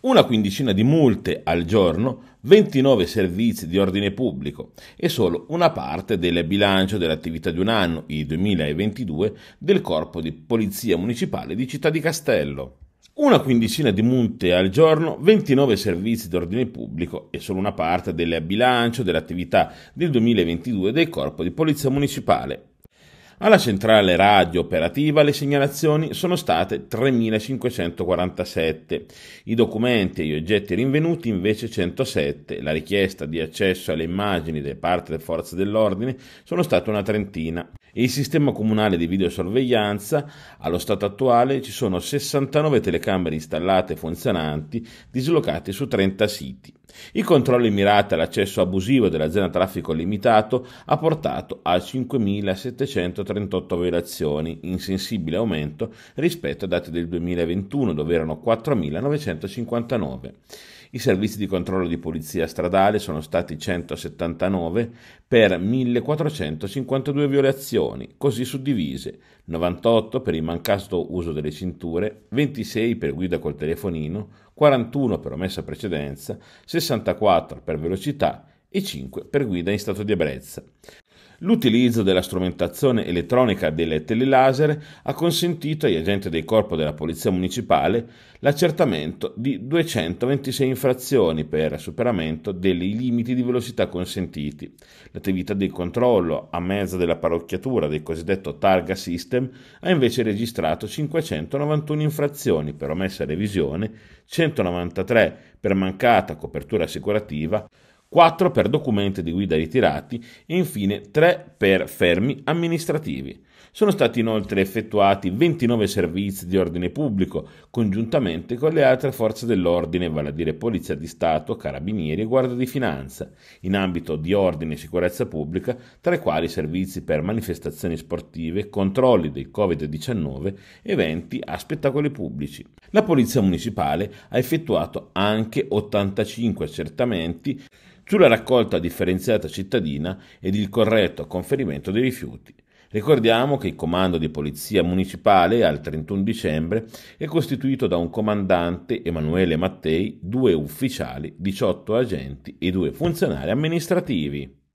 una quindicina di multe al giorno, 29 servizi di ordine pubblico e solo una parte del bilancio dell'attività di un anno, il 2022, del Corpo di Polizia Municipale di Città di Castello. Una quindicina di multe al giorno, 29 servizi di ordine pubblico e solo una parte del bilancio dell'attività del 2022 del Corpo di Polizia Municipale alla centrale radio operativa le segnalazioni sono state 3.547, i documenti e gli oggetti rinvenuti invece 107, la richiesta di accesso alle immagini da parte delle forze dell'ordine sono state una trentina. Il sistema comunale di videosorveglianza, allo stato attuale ci sono 69 telecamere installate e funzionanti dislocate su 30 siti. I controlli mirati all'accesso abusivo della zona traffico limitato ha portato a 5.738 violazioni, in sensibile aumento rispetto ai dati del 2021 dove erano 4.959. I servizi di controllo di polizia stradale sono stati 179 per 1452 violazioni, così suddivise 98 per il mancato uso delle cinture, 26 per guida col telefonino, 41 per omessa precedenza, 64 per velocità e 5 per guida in stato di ebbrezza. L'utilizzo della strumentazione elettronica delle telelaser ha consentito agli agenti del corpo della Polizia Municipale l'accertamento di 226 infrazioni per superamento dei limiti di velocità consentiti. L'attività di controllo a mezzo della parrocchiatura del cosiddetto Targa System ha invece registrato 591 infrazioni per omessa revisione, 193 per mancata copertura assicurativa, 4 per documenti di guida ritirati e infine 3 per fermi amministrativi. Sono stati inoltre effettuati 29 servizi di ordine pubblico, congiuntamente con le altre forze dell'ordine, vale a dire Polizia di Stato, Carabinieri e Guardia di Finanza, in ambito di ordine e sicurezza pubblica, tra i quali servizi per manifestazioni sportive, controlli del Covid-19, eventi a spettacoli pubblici. La Polizia Municipale ha effettuato anche 85 accertamenti sulla raccolta differenziata cittadina ed il corretto conferimento dei rifiuti. Ricordiamo che il comando di polizia municipale al 31 dicembre è costituito da un comandante Emanuele Mattei, due ufficiali, 18 agenti e due funzionari amministrativi.